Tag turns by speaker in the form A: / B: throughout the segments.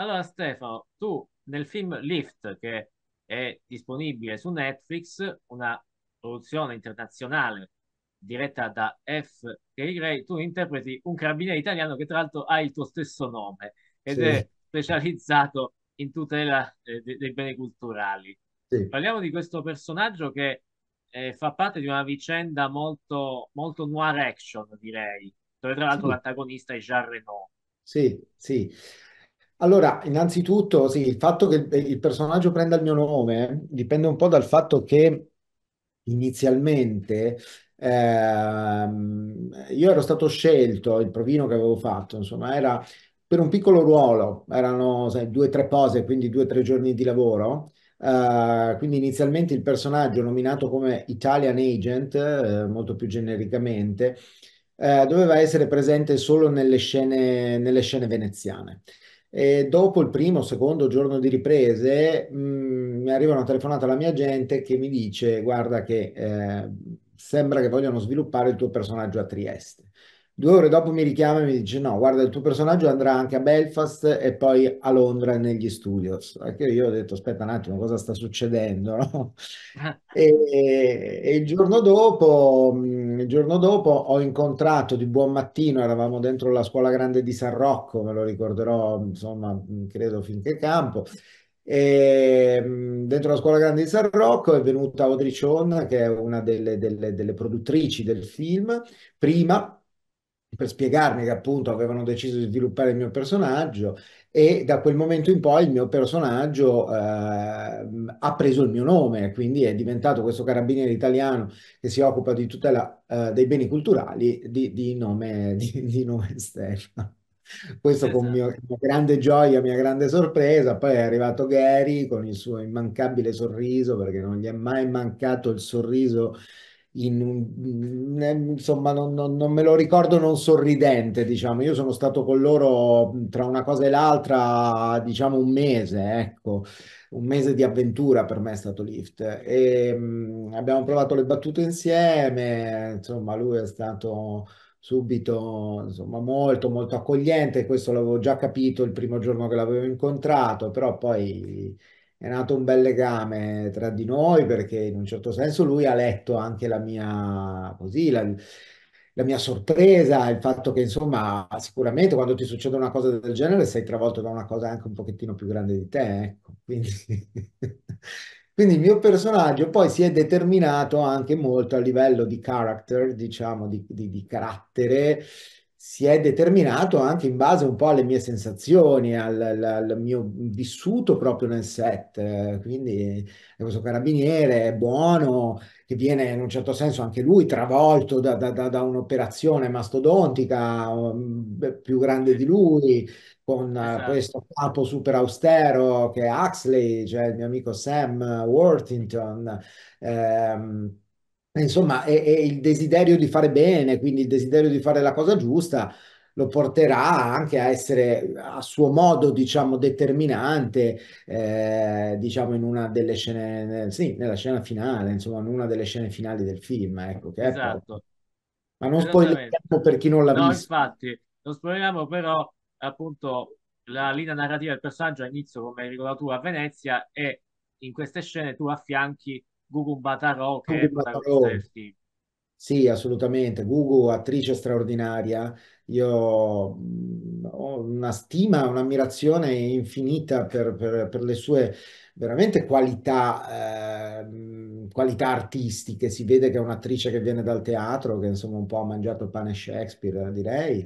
A: Allora Stefano, tu nel film Lift, che è disponibile su Netflix, una produzione internazionale diretta da F. Gary Gray, tu interpreti un carabiniere italiano che tra l'altro ha il tuo stesso nome ed sì. è specializzato in tutela eh, dei, dei beni culturali. Sì. Parliamo di questo personaggio che eh, fa parte di una vicenda molto, molto noir action, direi, dove tra l'altro sì. l'antagonista è Jean Renault.
B: Sì, sì. Allora, innanzitutto, sì, il fatto che il, personaggio prenda il mio nome dipende un po' dal fatto che inizialmente ehm, io ero stato scelto, il provino che avevo fatto, insomma, era per un piccolo ruolo, erano sai, due o tre pose, quindi due o tre giorni di lavoro. Uh, quindi inizialmente il personaggio nominato come Italian Agent, eh, molto più genericamente, eh, doveva essere presente solo nelle scene, nelle scene veneziane. E dopo il primo o secondo giorno di riprese, mh, mm, mi arriva una telefonata alla mia agente che mi dice: Guarda, che eh, sembra che vogliano sviluppare il tuo personaggio a Trieste. Due ore dopo mi richiama e mi dice: No, guarda, il tuo personaggio andrà anche a Belfast e poi a Londra negli studios. Anche io ho detto: Aspetta un attimo, cosa sta succedendo? No? e, e il, giorno dopo, mm, il giorno dopo ho incontrato di buon mattino, eravamo dentro la scuola grande di San Rocco, me lo ricorderò, insomma, mm, credo finché campo. E mm, dentro la scuola grande di San Rocco è venuta Audrey Chon, che è una delle, delle, delle produttrici del film, prima per spiegarmi che appunto avevano deciso di sviluppare il mio personaggio e da quel momento in poi il mio personaggio eh, ha preso il mio nome, quindi è diventato questo carabiniere italiano che si occupa di tutela eh, dei beni culturali di, di nome, di, di nome Stefano. Questo esatto. con mio, mia grande gioia, mia grande sorpresa. Poi è arrivato Gary con il suo immancabile sorriso, perché non gli è mai mancato il sorriso in un, mm, eh, insomma non, non, non, me lo ricordo non sorridente diciamo io sono stato con loro mm, tra una cosa e l'altra diciamo un mese ecco un mese di avventura per me è stato Lift e mh, mm, abbiamo provato le battute insieme insomma lui è stato subito insomma molto molto accogliente questo l'avevo già capito il primo giorno che l'avevo incontrato però poi è nato un bel legame tra di noi perché in un certo senso lui ha letto anche la mia, così, la, la mia sorpresa, il fatto che insomma sicuramente quando ti succede una cosa del genere sei travolto da una cosa anche un pochettino più grande di te, ecco. Quindi... Quindi il mio personaggio poi si è determinato anche molto a livello di character, diciamo, di, di, di carattere, si è determinato anche in base un po' alle mie sensazioni, al, al, al mio vissuto proprio nel set. Quindi questo carabiniere è buono, che viene in un certo senso anche lui travolto da, da, da, da un'operazione mastodontica mm, più grande di lui, con esatto. questo capo super austero che è Huxley, cioè il mio amico Sam Worthington. Ehm, eh, insomma, è, è il desiderio di fare bene, quindi il desiderio di fare la cosa giusta lo porterà anche a essere a suo modo, diciamo, determinante, eh, diciamo, in una delle scene, sì, nella scena finale, insomma, in una delle scene finali del film, ecco. Che esatto. Ma non spoileriamo per chi non l'ha no, visto.
A: infatti, non spoileriamo, però, appunto, la linea narrativa del personaggio all'inizio, come hai ricordato tu, a Venezia e in queste scene tu affianchi Gugu Batarò che Gugu Batarò.
B: Sì. sì, assolutamente. Gugu, attrice straordinaria. Io mm, ho una stima, un'ammirazione infinita per, per, per le sue veramente qualità, eh, qualità, artistiche. Si vede che è un'attrice che viene dal teatro, che insomma un po' ha mangiato il pane Shakespeare, direi,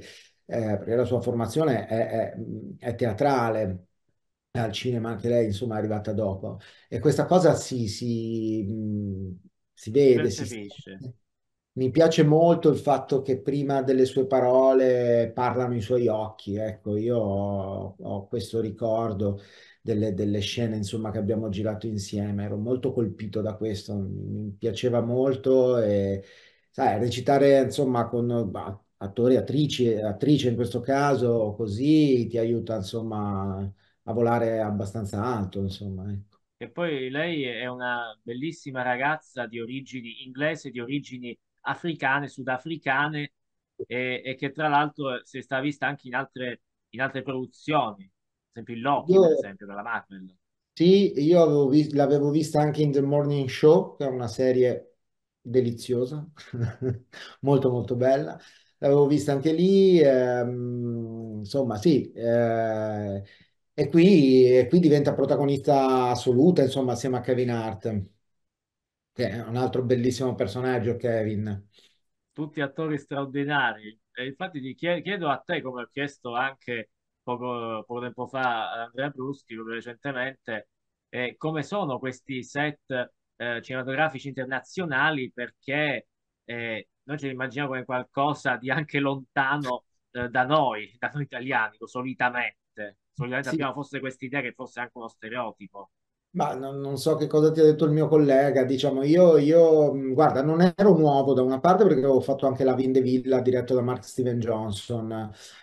B: eh, perché la sua formazione è, è, mm, è teatrale al cinema anche lei, insomma, è arrivata dopo. E questa cosa si, si, si vede, si Mi piace molto il fatto che prima delle sue parole parlano i suoi occhi, ecco, io ho, ho questo ricordo delle, delle, scene, insomma, che abbiamo girato insieme, ero molto colpito da questo, mi, piaceva molto e, sai, recitare, insomma, con... attori, attrici, attrice in questo caso, così ti aiuta insomma a volare abbastanza alto, insomma. Ecco.
A: E poi lei è una bellissima ragazza di origini inglese, di origini africane, sudafricane, e, e che tra l'altro si sta vista anche in altre, in altre produzioni, ad esempio il Loki, io, per esempio, della Marvel.
B: Sì, io vis- l'avevo vista anche in The Morning Show, che è una serie deliziosa, molto molto bella. L'avevo vista anche lì, ehm, insomma, sì. Eh, e qui, e qui diventa protagonista assoluta, insomma, assieme a Kevin Hart, che è un altro bellissimo personaggio, Kevin.
A: Tutti attori straordinari. E infatti ti chiedo a te, come ho chiesto anche poco, poco tempo fa a Andrea Bruschi, proprio recentemente, eh, come sono questi set eh, cinematografici internazionali, perché eh, noi ce li immaginiamo come qualcosa di anche lontano eh, da noi, da noi italiani, solitamente solitamente sì. abbiamo forse questa idea che fosse anche uno stereotipo.
B: Ma non, non, so che cosa ti ha detto il mio collega, diciamo, io, io, guarda, non ero nuovo da una parte perché avevo fatto anche la Vinde Villa diretto da Mark Steven Johnson,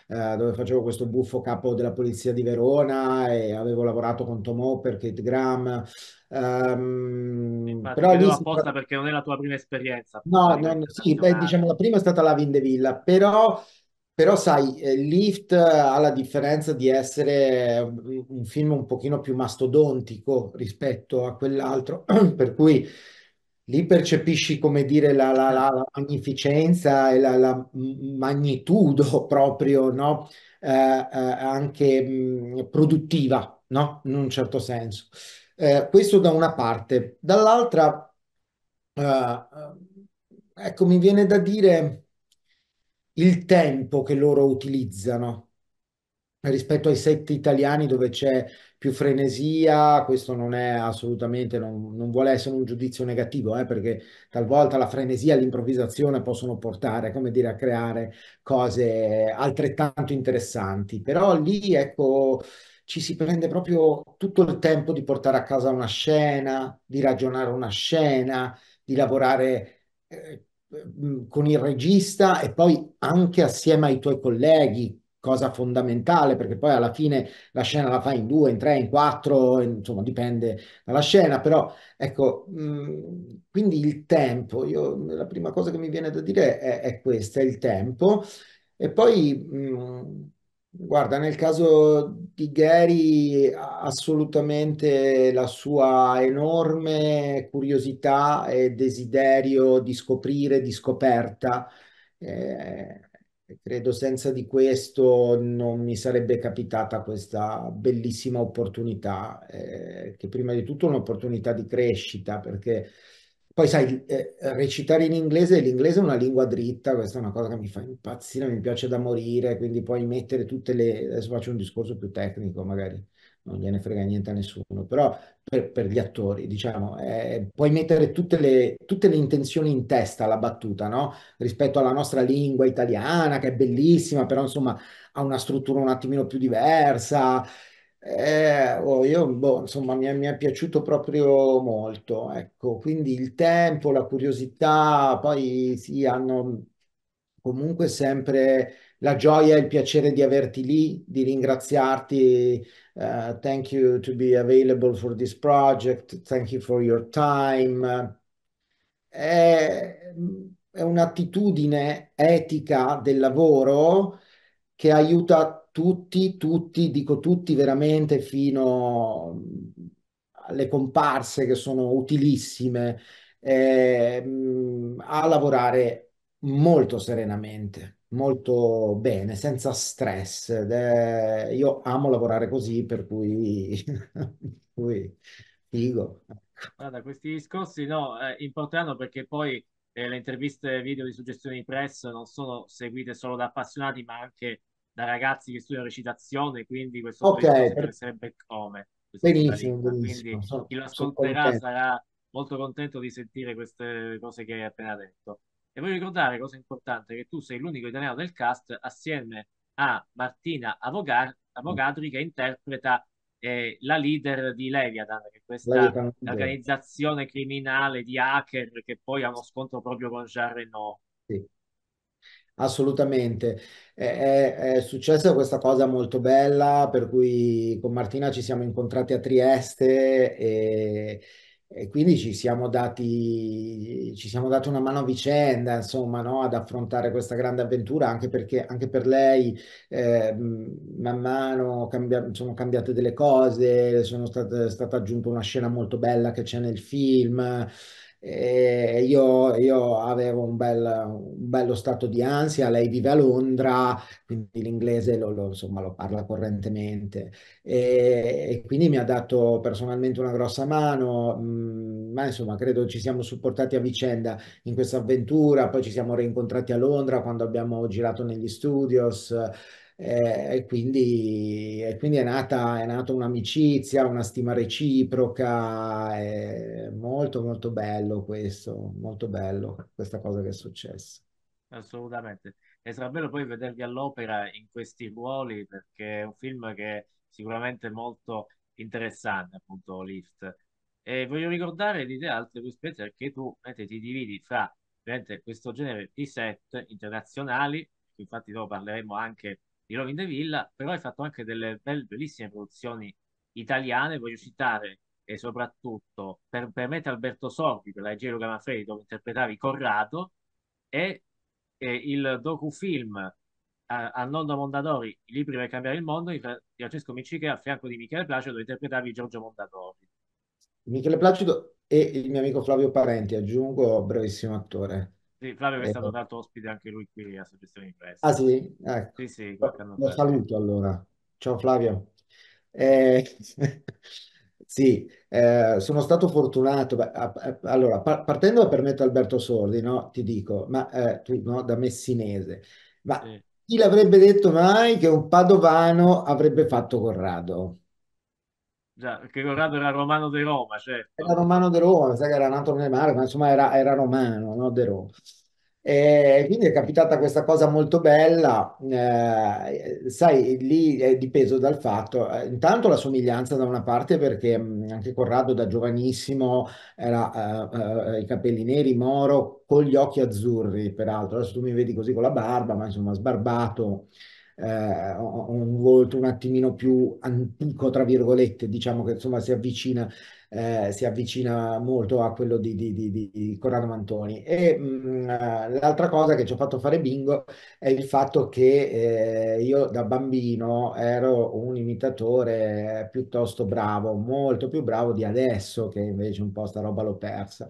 B: eh, dove facevo questo buffo capo della polizia di Verona e avevo lavorato con Tom Hopper, Kate Graham, Um, Infatti, però lì
A: apposta perché non è la tua prima esperienza. No, non,
B: sì, beh, diciamo la prima è stata la Vindevilla, però però sai, eh, Lift ha la differenza di essere un, film un pochino più mastodontico rispetto a quell'altro, per cui lì percepisci, come dire, la, la, la magnificenza e la, la magnitudo proprio, no? Eh, eh, anche mh, mm, produttiva, no? In un certo senso. Eh, questo da una parte. Dall'altra, eh, ecco, mi viene da dire il tempo che loro utilizzano rispetto ai set italiani dove c'è più frenesia, questo non è assolutamente, non, non vuole essere un giudizio negativo, eh, perché talvolta la frenesia e l'improvvisazione possono portare, come dire, a creare cose altrettanto interessanti, però lì, ecco, ci si prende proprio tutto il tempo di portare a casa una scena, di ragionare una scena, di lavorare... Eh, Ehm, con il regista e poi anche assieme ai tuoi colleghi, cosa fondamentale perché poi alla fine la scena la fai in due, in tre, in quattro, insomma dipende dalla scena, però ecco, mm, quindi il tempo, io, la prima cosa che mi viene da dire è, è questa, il tempo e poi... Mh, mm, Guarda, nel caso di Gary, assolutamente la sua enorme curiosità e desiderio di scoprire, di scoperta. eh, credo senza di questo non mi sarebbe capitata questa bellissima opportunità, eh, che prima di tutto è un'opportunità di crescita, perché poi sai, eh, recitare in inglese, l'inglese è una lingua dritta, questa è una cosa che mi fa impazzire, mi piace da morire, quindi puoi mettere tutte le... Adesso faccio un discorso più tecnico, magari non gliene frega niente a nessuno, però per, per gli attori, diciamo, eh, puoi mettere tutte le, tutte le, intenzioni in testa alla battuta, no? Rispetto alla nostra lingua italiana, che è bellissima, però insomma ha una struttura un attimino più diversa, eh, oh, io, boh, insomma, mi è, mi è, piaciuto proprio molto, ecco, quindi il tempo, la curiosità, poi sì, hanno comunque sempre la gioia e il piacere di averti lì, di ringraziarti, uh, thank you to be available for this project, thank you for your time. È, è un'attitudine etica del lavoro che aiuta a tutti, tutti, dico tutti veramente fino alle comparse che sono utilissime, eh, a lavorare molto serenamente, molto bene, senza stress. È, io amo lavorare così, per cui, cui figo.
A: Guarda, questi discorsi no, eh, importano perché poi eh, le interviste video di suggestioni press non sono seguite solo da appassionati, ma anche da ragazzi che studiano recitazione, quindi questo okay, per... sarebbe come. Benissimo, benissimo. Sono, chi lo ascolterà sarà molto contento di sentire queste cose che hai appena detto. E voglio ricordare, cosa importante, che tu sei l'unico italiano del cast assieme a Martina Avogar, Avogadri che interpreta eh, la leader di Leviathan, che è questa organizzazione criminale di hacker che poi ha uno scontro proprio con Jarreno.
B: Sì. Assolutamente. È, è successa questa cosa molto bella per cui con Martina ci siamo incontrati a Trieste e, e quindi ci siamo dati, ci siamo dati una mano a vicenda, insomma, no? ad affrontare questa grande avventura, anche perché anche per lei eh, man mano cambia, sono cambiate delle cose, sono state, è stata aggiunta una scena molto bella che c'è nel film. E eh, io, io avevo un, bel, un, bello stato di ansia, lei vive a Londra, quindi l'inglese lo, lo, insomma, lo parla correntemente e, e, quindi mi ha dato personalmente una grossa mano, mm, ma insomma credo ci siamo supportati a vicenda in questa avventura, poi ci siamo rincontrati a Londra quando abbiamo girato negli studios. Eh, e, quindi, e, quindi, è nata, è nata un'amicizia, una stima reciproca, è molto molto bello questo, molto bello questa cosa che è successa.
A: Assolutamente, e sarà bello poi vedervi all'opera in questi ruoli perché è un film che è sicuramente molto interessante, appunto Lift. E voglio ricordare l'idea altre tue esperienze che tu te, ti dividi fra questo genere di set internazionali, infatti dopo parleremo anche di Lovin De Villa, però hai fatto anche delle belle, bellissime produzioni italiane, voglio citare e soprattutto per, per me Alberto Sordi per la Gelo Gamafredi dove interpretavi Corrado e, e il docufilm a, a Nonno Mondadori I libri per cambiare il mondo di Francesco Miciche a fianco di Michele Placido dove interpretavi Giorgio Mondadori
B: Michele Placido e il mio amico Flavio Parenti aggiungo bravissimo attore sì, Flavio è stato
A: dato ecco. ospite anche lui qui a Suggestione Impressa. Ah sì? Ecco. Sì, sì, Lo
B: saluto allora. Ciao Flavio. Eh, sì, eh, sono stato fortunato. Allora, partendo da per me Alberto Sordi, no? Ti dico, ma eh, tu no? da messinese, ma sì. chi l'avrebbe detto mai che un padovano avrebbe fatto Corrado?
A: Già, perché Corrado era romano di Roma, certo.
B: Era romano di Roma, sai che era nato nel mare, ma insomma era, era romano, no, di Roma. E quindi è capitata questa cosa molto bella, eh, sai, lì è dipeso dal fatto, eh, intanto la somiglianza da una parte perché anche Corrado da giovanissimo era eh, eh, i capelli neri, moro, con gli occhi azzurri, peraltro, adesso tu mi vedi così con la barba, ma insomma sbarbato, eh, un volto un attimino più antico, tra virgolette, diciamo che insomma si avvicina, eh, si avvicina molto a quello di, di, di, di Corrado Mantoni. E mh, mm, eh, l'altra cosa che ci ha fatto fare bingo è il fatto che eh, io da bambino ero un imitatore piuttosto bravo, molto più bravo di adesso, che invece un po' sta roba l'ho persa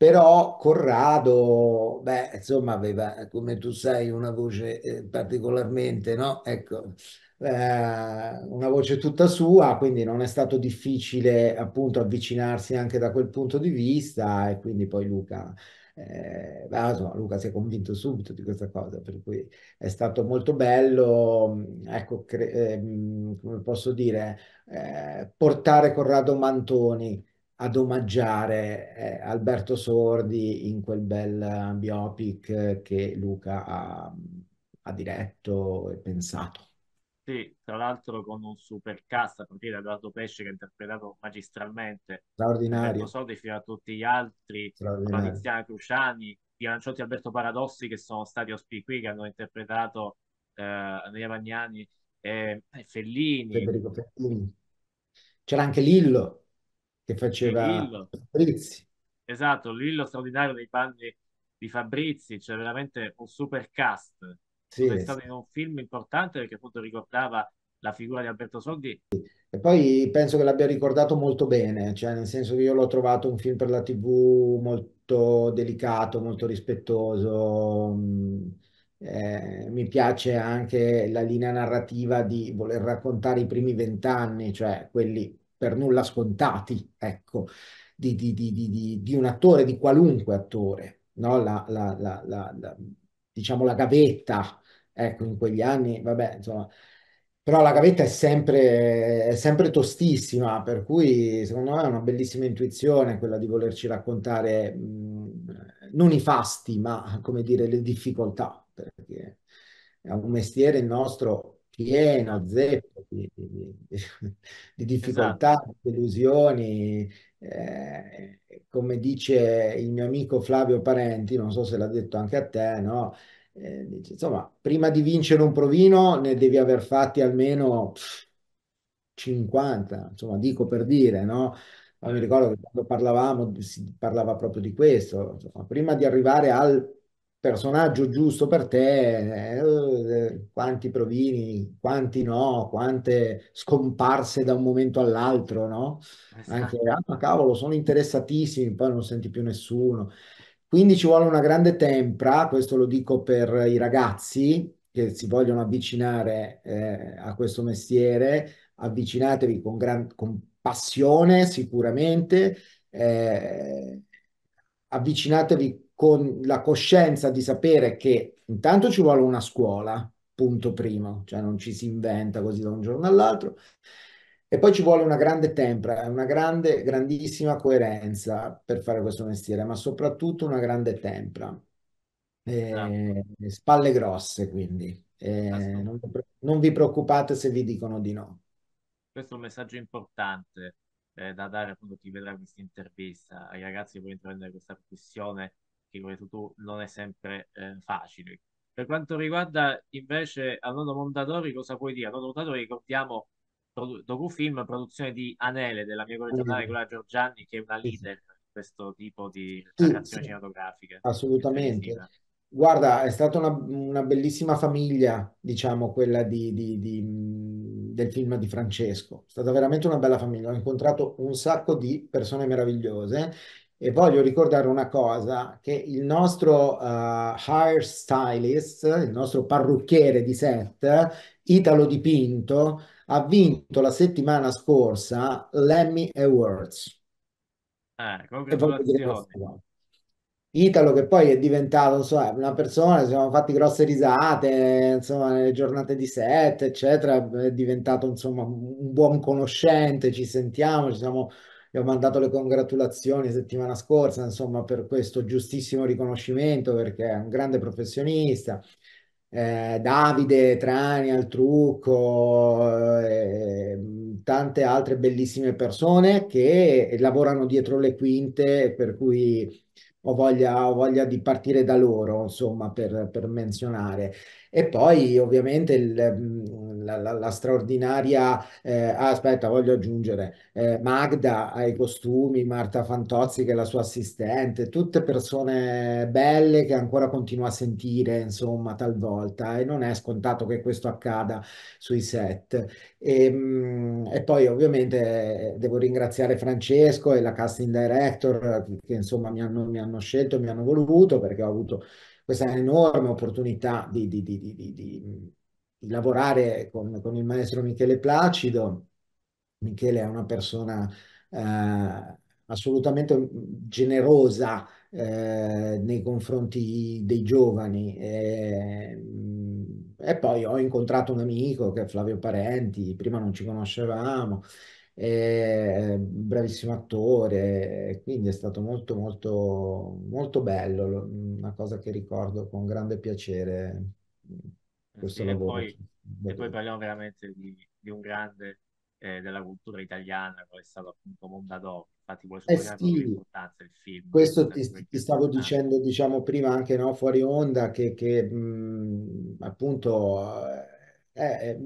B: però Corrado, beh, insomma, aveva, come tu sai, una voce eh, particolarmente, no? Ecco, eh, una voce tutta sua, quindi non è stato difficile appunto avvicinarsi anche da quel punto di vista e quindi poi Luca... Eh, ah, insomma, Luca si è convinto subito di questa cosa, per cui è stato molto bello, mm, ecco, ehm, come posso dire, eh, portare Corrado Mantoni ad omaggiare eh, Alberto Sordi in quel bel eh, biopic eh, che Luca ha, mm, ha diretto e pensato.
A: Sì, tra l'altro con un super cast a partire da Dato Pesce che ha interpretato magistralmente Straordinario. Alberto Sordi fino a tutti gli altri, Tiziana Cruciani, Bilanciotti Alberto Paradossi che sono stati ospiti qui, che hanno interpretato eh, Andrea Magnani e eh, Fellini.
B: Federico Fellini. C'era anche Lillo che faceva Lillo. Fabrizi.
A: Esatto, Lillo straordinario dei panni di Fabrizi, cioè veramente un super cast. Sì, è stato in un film importante perché appunto ricordava la figura di Alberto Soldi.
B: E poi penso che l'abbia ricordato molto bene, cioè nel senso che io l'ho trovato un film per la TV molto delicato, molto rispettoso. Mm, eh, mi piace anche la linea narrativa di voler raccontare i primi vent'anni, cioè quelli per nulla scontati, ecco, di, di, di, di un attore, di qualunque attore, no? la, la, la, diciamo la gavetta, ecco, in quegli anni, vabbè, insomma, però la gavetta è sempre, è sempre, tostissima, per cui secondo me è una bellissima intuizione quella di volerci raccontare mh, non i fasti, ma come dire le difficoltà, perché è un mestiere il nostro pieno, zeppo di, di, di difficoltà, esatto. delusioni. Eh, come dice il mio amico Flavio Parenti, non so se l'ha detto anche a te, no? Eh, dice, insomma, prima di vincere un provino ne devi aver fatti almeno 50, insomma, dico per dire, no? Ma mi ricordo che quando parlavamo si parlava proprio di questo, insomma, prima di arrivare al personaggio giusto per te, eh, eh, quanti provini, quanti no, quante scomparse da un momento all'altro, no? Esatto. Anche, ah ma cavolo, sono interessatissimi, poi non senti più nessuno. Quindi ci vuole una grande tempra, questo lo dico per i ragazzi che si vogliono avvicinare eh, a questo mestiere, avvicinatevi con, gran, con passione sicuramente, eh, avvicinatevi con la coscienza di sapere che intanto ci vuole una scuola, punto primo, cioè non ci si inventa così da un giorno all'altro, e poi ci vuole una grande tempra, una grande, grandissima coerenza per fare questo mestiere, ma soprattutto una grande tempra. Eh, Spalle grosse, quindi. Eh, non, vi preoccupate se vi dicono di no.
A: Questo è un messaggio importante eh, da dare quando chi vedrà questa intervista ai ragazzi che vogliono intraprendere questa professione perché come hai detto tu non è sempre eh, facile. Per quanto riguarda invece Arnoldo Mondadori, cosa puoi dire? Arnoldo Mondadori, ricordiamo, produ- docufilm, produzione di Anele, della mia collega mm. Nicola Giorgianni, che è una leader in questo tipo di narrazione sì, sì. cinematografica. Assolutamente.
B: Guarda, è stata una, una, bellissima famiglia, diciamo, quella di, di, di, del film di Francesco. È stata veramente una bella famiglia. Ho incontrato un sacco di persone meravigliose e voglio ricordare una cosa, che il nostro uh, hair stylist, il nostro parrucchiere di set, Italo Dipinto, ha vinto la settimana scorsa l'Emmy Awards. Eh, congratulazioni. Italo che poi è diventato so, una persona, ci siamo fatti grosse risate, insomma, nelle giornate di set, eccetera, è diventato insomma un buon conoscente, ci sentiamo, ci siamo gli ho mandato le congratulazioni settimana scorsa, insomma, per questo giustissimo riconoscimento perché è un grande professionista. Eh, Davide Trani al trucco, eh, tante altre bellissime persone che lavorano dietro le quinte, per cui ho voglia, ho voglia di partire da loro, insomma, per, per menzionare. E poi ovviamente il, mm, la, la, la straordinaria, eh, ah, aspetta, voglio aggiungere, eh, Magda ai costumi, Marta Fantozzi che è la sua assistente, tutte persone belle che ancora continua a sentire, insomma, talvolta, e non è scontato che questo accada sui set. E, ehm, e poi ovviamente devo ringraziare Francesco e la casting director che, che insomma mi hanno, mi hanno scelto e mi hanno voluto perché ho avuto questa enorme opportunità di, di, di, di di lavorare con, con, il maestro Michele Placido. Michele è una persona eh, assolutamente generosa eh, nei confronti dei giovani. E, mm, e poi ho incontrato un amico che è Flavio Parenti, prima non ci conoscevamo, eh, bravissimo attore, quindi è stato molto molto molto bello, una cosa che ricordo con grande piacere questo sì, lavoro. E
A: poi, e poi, parliamo veramente di, di un grande eh, della cultura italiana, come è stato appunto Mondadori, infatti vuole sottolineare eh sì. l'importanza del film.
B: Questo ti, ti stavo dicendo diciamo prima anche no, fuori onda che, che mh, appunto eh, eh, è,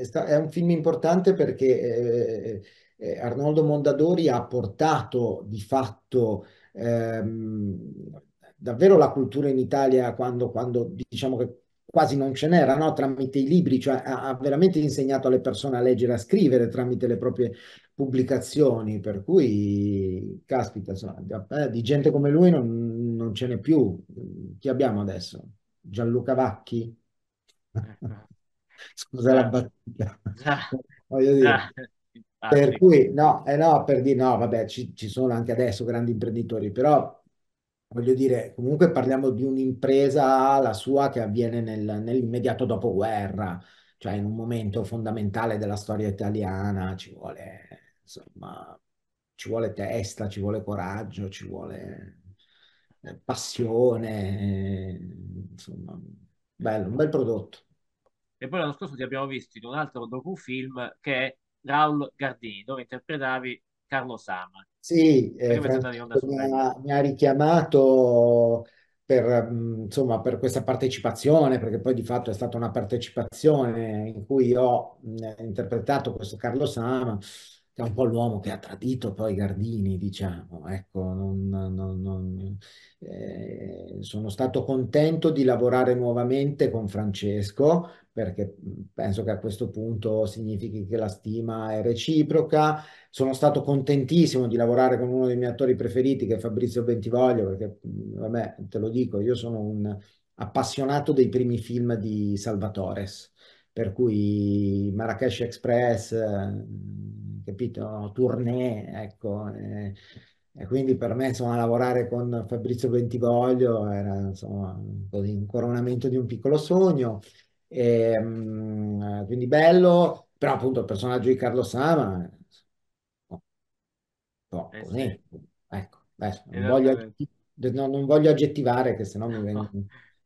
B: è, è, un film importante perché eh, eh, Arnoldo Mondadori ha portato di fatto ehm, davvero la cultura in Italia quando, quando diciamo che quasi non ce n'era no? tramite i libri, cioè ha, ha, veramente insegnato alle persone a leggere e a scrivere tramite le proprie pubblicazioni, per cui, caspita, insomma, eh, di gente come lui non, non ce n'è più. Chi abbiamo adesso? Gianluca Vacchi? Scusa la battuta. Voglio dire. Ah, per cui, no, eh no, per dire no, vabbè, ci, ci sono anche adesso grandi imprenditori, però voglio dire, comunque parliamo di un'impresa, la sua, che avviene nel- nell'immediato dopoguerra, cioè in un momento fondamentale della storia italiana, ci vuole, insomma, ci vuole testa, ci vuole coraggio, ci vuole eh, passione, eh, insomma, bello, un bel prodotto.
A: E poi l'anno scorso ti abbiamo visto in un altro docufilm che è Raul Gardini, dove interpretavi Carlo Sama.
B: Sì, eh, Perché mi è andata di onda Francesco mi ha, mi ha richiamato per, insomma, per questa partecipazione, perché poi di fatto è stata una partecipazione in cui ho mh, interpretato questo Carlo Sama, che è un po' l'uomo che ha tradito poi Gardini, diciamo. Ecco, non- non- non- eh, sono stato contento di lavorare nuovamente con Francesco perché mhmm, penso che a questo punto significhi che la stima è reciproca. Sono stato contentissimo di lavorare con uno dei miei attori preferiti, che è Fabrizio Bentivoglio, perché, mhmm, vabbè, te lo dico, io sono un appassionato dei primi film di Salvatores, per cui Marrakesh Express, mhmm, capito, Tournée, ecco. Eh, e quindi per me insomma, lavorare con Fabrizio Bentivoglio era insomma, un coronamento di un piccolo sogno. Ehm, quindi bello, però appunto il personaggio di Carlo Sama... No, no eh così. Ecco, adesso, non, voglio, no, non, voglio, aggettivare che sennò mi vengo...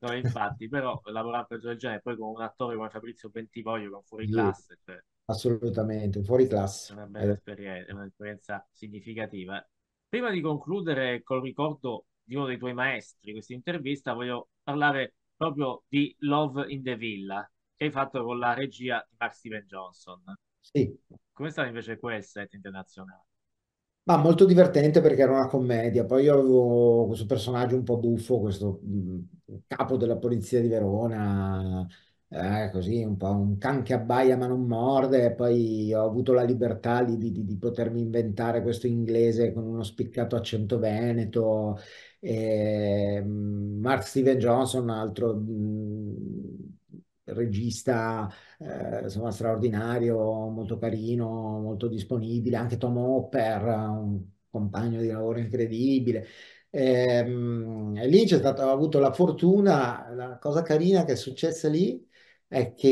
A: No, infatti, però lavorare per Giorgia e poi con un attore come Fabrizio Bentivoglio, con fuori classe. Cioè,
B: assolutamente, fuori classe. una bella eh.
A: esperienza, è un'esperienza significativa. Prima di concludere col ricordo di uno dei tuoi maestri questa intervista, voglio parlare proprio di Love in the Villa, che hai fatto con la regia di Mark Steven Johnson. Sì. Come è stato invece quel set internazionale?
B: Ma molto divertente perché era una commedia. Poi io avevo questo personaggio un po' buffo, questo mm, capo della polizia di Verona, eh, così un po' un can che abbaia ma non morde. E Poi ho avuto la libertà di, di, di potermi inventare questo inglese con uno spiccato accento veneto. Eh, Mark Steven Johnson, un altro mhmm, regista eh, insomma, straordinario, molto carino, molto disponibile, anche Tom Hopper, un compagno di lavoro incredibile. Eh, lì c'è stato, ho avuto la fortuna, la cosa carina che è successa lì è che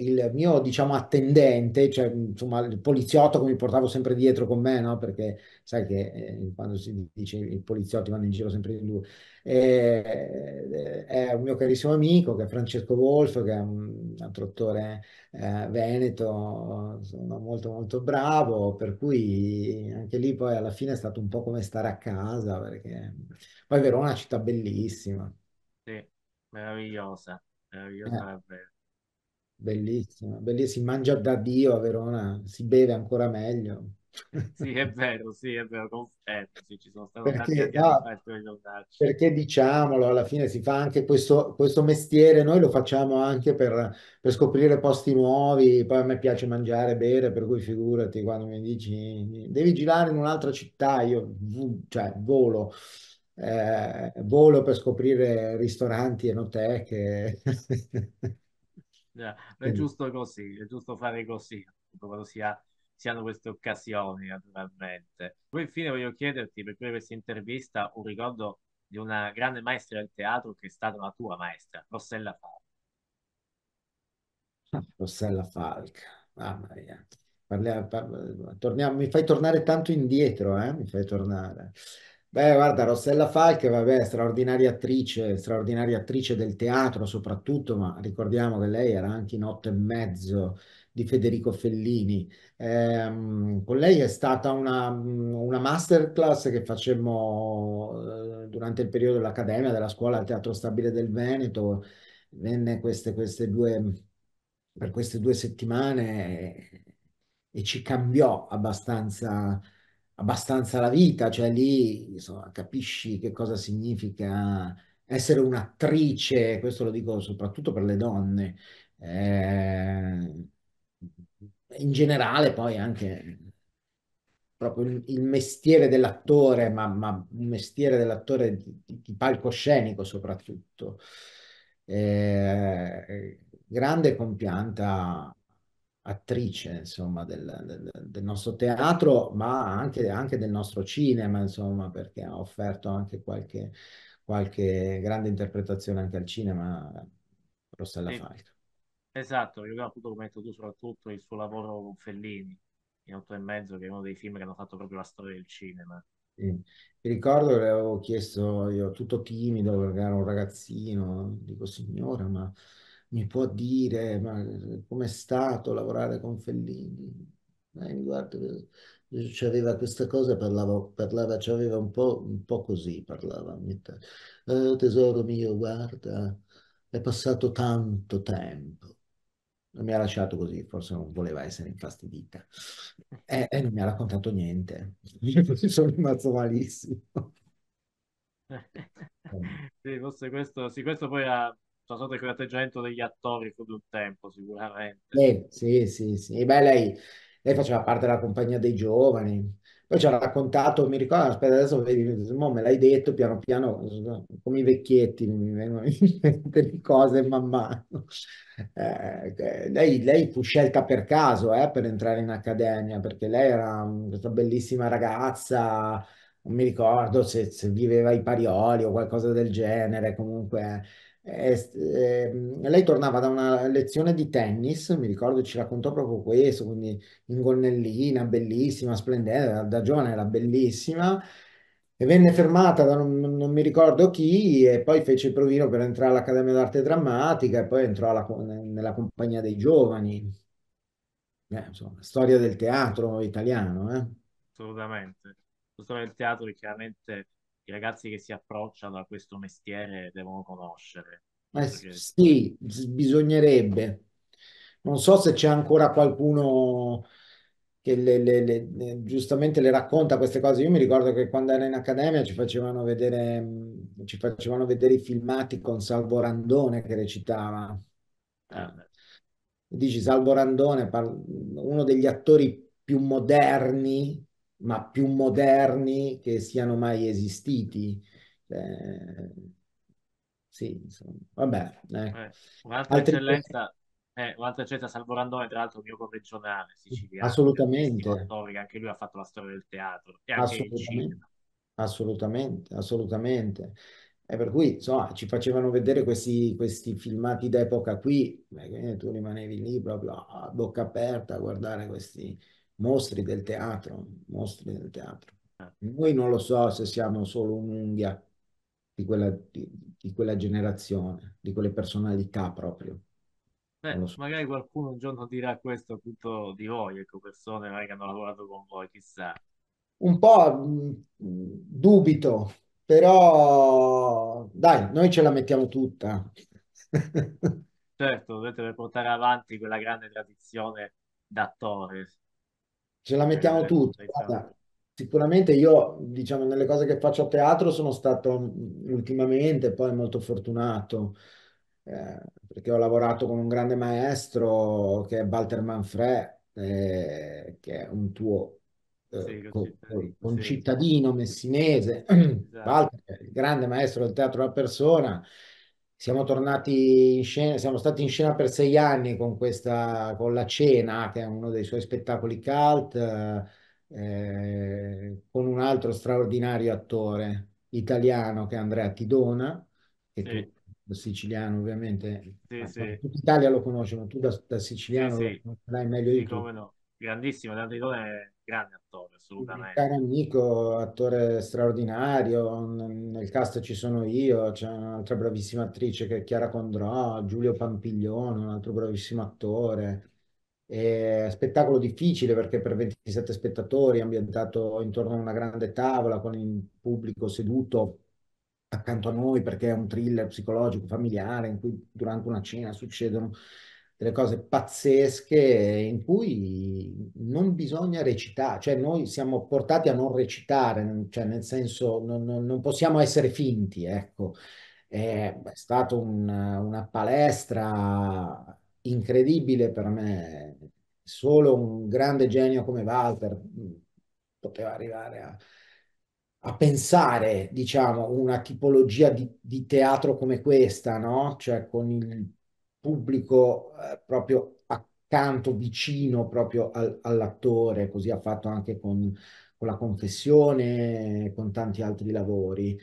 B: il mio, diciamo, attendente, cioè insomma il poliziotto che mi portavo sempre dietro con me, no? Perché sai che eh, quando si dice i poliziotti vanno in giro sempre di lui, eh, è un mio carissimo amico che è Francesco Wolf, che è un altro attore eh, veneto, insomma, molto molto bravo, per cui anche lì poi alla fine è stato un po' come stare a casa, perché poi Verona è una città bellissima.
A: meravigliosa, meravigliosa eh. davvero.
B: Bellissimo, bellissimo. Si Mangia da Dio a Verona, si beve ancora meglio.
A: sì, è vero, sì, è vero, confermo, sì, ci sono stati perché, no,
B: perché diciamolo, alla fine si fa anche questo, questo mestiere, noi lo facciamo anche per, per, scoprire posti nuovi, poi a me piace mangiare, bere, per cui figurati quando mi dici devi girare in un'altra città, io cioè, volo. Eh, volo per scoprire ristoranti e noteche.
A: Cioè, è giusto così, è giusto fare così, quando si, ha, si hanno queste occasioni naturalmente. Poi infine voglio chiederti, per questa intervista, un ricordo di una grande maestra del teatro che è stata la tua maestra, Rossella Falca.
B: Ah, Rossella Falca, mamma mia. Parliamo, parliamo, torniamo, mi fai tornare tanto indietro, eh? mi fai tornare. Beh, guarda, Rossella Falk, vabbè, straordinaria attrice, straordinaria attrice del teatro soprattutto, ma ricordiamo che lei era anche in Otto e mezzo di Federico Fellini. Eh, con lei è stata una, una masterclass che facemmo eh, durante il periodo dell'Accademia della Scuola del Teatro Stabile del Veneto. Venne queste, queste due, per queste due settimane e, e ci cambiò abbastanza abbastanza la vita, cioè lì insomma, capisci che cosa significa essere un'attrice, questo lo dico soprattutto per le donne, eh, in generale poi anche proprio il, il mestiere dell'attore, ma, ma, un mestiere dell'attore di, di palcoscenico soprattutto. Eh, grande compianta attrice insomma, del, del, del, nostro teatro, ma anche, anche, del nostro cinema, insomma, perché ha offerto anche qualche, qualche grande interpretazione anche al cinema, Rossella sì. Falco.
A: Esatto, io appunto come tu soprattutto il suo lavoro con Fellini, in otto e mezzo, che è uno dei film che hanno fatto proprio la storia del cinema.
B: Sì. Mi ricordo che avevo chiesto, io tutto timido, perché ero un ragazzino, dico signora, ma mi può dire eh, come è stato lavorare con Fellini. Eh, guarda, eh, c'aveva questa cosa, parlava, parlava c'aveva un po', un po' così, parlava. Eh, tesoro mio, guarda, è passato tanto tempo. Non mi ha lasciato così, forse non voleva essere infastidita. E, e non mi ha raccontato niente. Mi sono rimasto malissimo.
A: sì, forse questo, sì, questo poi ha, sono state l'atteggiamento degli attori con un tempo, sicuramente.
B: Eh, sì, sì, sì. Beh, lei, lei, faceva parte della compagnia dei giovani. Poi ci ha raccontato, mi ricordo, aspetta, adesso me l'hai detto piano piano, come i vecchietti mi vengono in mente le cose man mano. Eh, lei, lei, fu scelta per caso eh, per entrare in accademia, perché lei era mm, questa bellissima ragazza, non mi ricordo se, se viveva ai Parioli o qualcosa del genere, comunque eh, ehm, lei tornava da una lezione di tennis, mi ricordo ci raccontò proprio questo, quindi in gonnellina, bellissima, splendida, da, giovane era bellissima, e venne fermata da non, non, mi ricordo chi e poi fece il provino per entrare all'Accademia d'Arte Drammatica e poi entrò alla, nella compagnia dei giovani. Eh, insomma, storia del teatro italiano. Eh.
A: Assolutamente, il teatro è chiaramente i ragazzi che si approcciano a questo mestiere devono conoscere.
B: Eh, perché... Sì, bisognerebbe. Non so se c'è ancora qualcuno che le, le, le, giustamente le racconta queste cose. Io mi ricordo che quando ero in accademia ci facevano vedere, ci facevano vedere i filmati con Salvo Randone che recitava. Ah, Dici Salvo Randone, uno degli attori più moderni ma più moderni che siano mai esistiti. Eh, sì, insomma, vabbè. Eh. eh. un'altra Altri eccellenza,
A: eh, un'altra eccellenza Salvo Randone, tra l'altro mio convenzionale siciliano. Assolutamente. anche lui ha fatto la storia del teatro
B: e anche il Assolutamente, assolutamente. E per cui insomma, ci facevano vedere questi, questi filmati d'epoca qui, eh, tu rimanevi lì proprio a bocca aperta a guardare questi, mostri del teatro, mostri del teatro. Ah. Noi non lo so se siamo solo un'unghia di quella, di, di quella generazione, di quelle personalità proprio.
A: Beh, so. Magari qualcuno un giorno dirà questo appunto di voi, ecco, persone che hanno lavorato con voi, chissà.
B: Un po' mm, dubito, però dai, noi ce la mettiamo tutta.
A: certo, dovete portare avanti quella grande tradizione d'attore
B: ce la mettiamo tutti. Guarda, certo. sicuramente io, diciamo, nelle cose che faccio a teatro sono stato mm, ultimamente poi molto fortunato. Eh, perché ho lavorato con un grande maestro che è Walter Manfred, eh, che è un tuo eh, concittadino messinese, esatto. Walter, grande maestro del teatro alla persona, siamo tornati in scena, siamo stati in scena per sei anni con questa, con La Cena, che è uno dei suoi spettacoli cult, eh, con un altro straordinario attore italiano che è Andrea Tidona, che sì. tu, siciliano ovviamente, sì, sì. tutta Italia lo conoscono, tu da, da siciliano sì, lo conoscerai meglio di tutto.
A: No grandissimo, Leandro Idone grande attore, assolutamente.
B: Un caro amico, attore straordinario, nel cast ci sono io, c'è un'altra bravissima attrice che è Chiara Condrò, Giulio Pampiglione, un altro bravissimo attore. E spettacolo difficile perché per 27 spettatori ambientato intorno a una grande tavola con il pubblico seduto accanto a noi perché è un thriller psicologico familiare in cui durante una cena succedono delle cose pazzesche in cui non bisogna recitare, cioè noi siamo portati a non recitare, cioè nel senso non, non possiamo essere finti, ecco. Eh, è, stata un, una palestra incredibile per me, solo un grande genio come Walter mm, poteva arrivare a, a pensare, diciamo, una tipologia di, di teatro come questa, no? Cioè con il pubblico eh, proprio accanto, vicino proprio al, all'attore, così ha fatto anche con, con la confessione, con tanti altri lavori.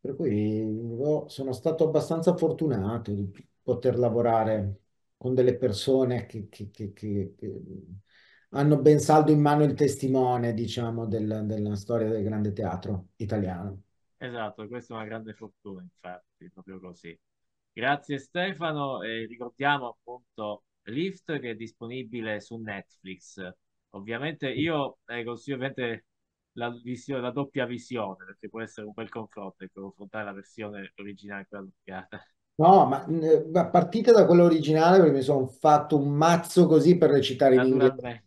B: Per cui boh, sono stato abbastanza fortunato di poter lavorare con delle persone che, che, che, che hanno ben saldo in mano il testimone, diciamo, del, della storia del grande teatro italiano.
A: Esatto, questa è una grande fortuna, infatti, proprio così. Grazie Stefano e ricordiamo appunto Lift che è disponibile su Netflix. Ovviamente io eh, consiglio ovviamente la, visione, la doppia visione perché può essere un bel confronto e ecco, confrontare la versione originale con la doppiata.
B: No, ma mm, eh, partite da quella originale perché mi sono fatto un mazzo così per recitare in inglese.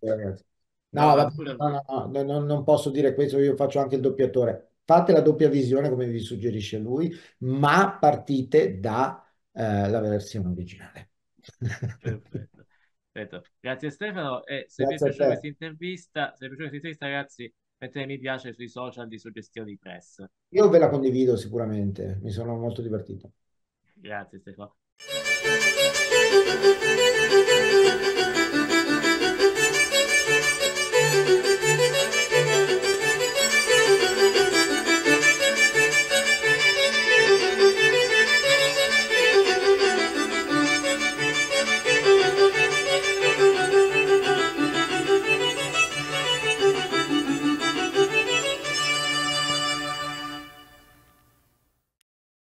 B: No, no, no, no, no, non posso dire questo, io faccio anche il doppiatore. Fate la doppia visione come vi suggerisce lui, ma partite da eh, la versione originale. Perfetto.
A: Perfetto. Grazie Stefano e se vi è piaciuta questa intervista, se vi è piaciuta questa intervista ragazzi mettete mi piace sui social di Suggestioni Press.
B: Io ve la condivido sicuramente, mi sono molto divertito. Grazie Stefano.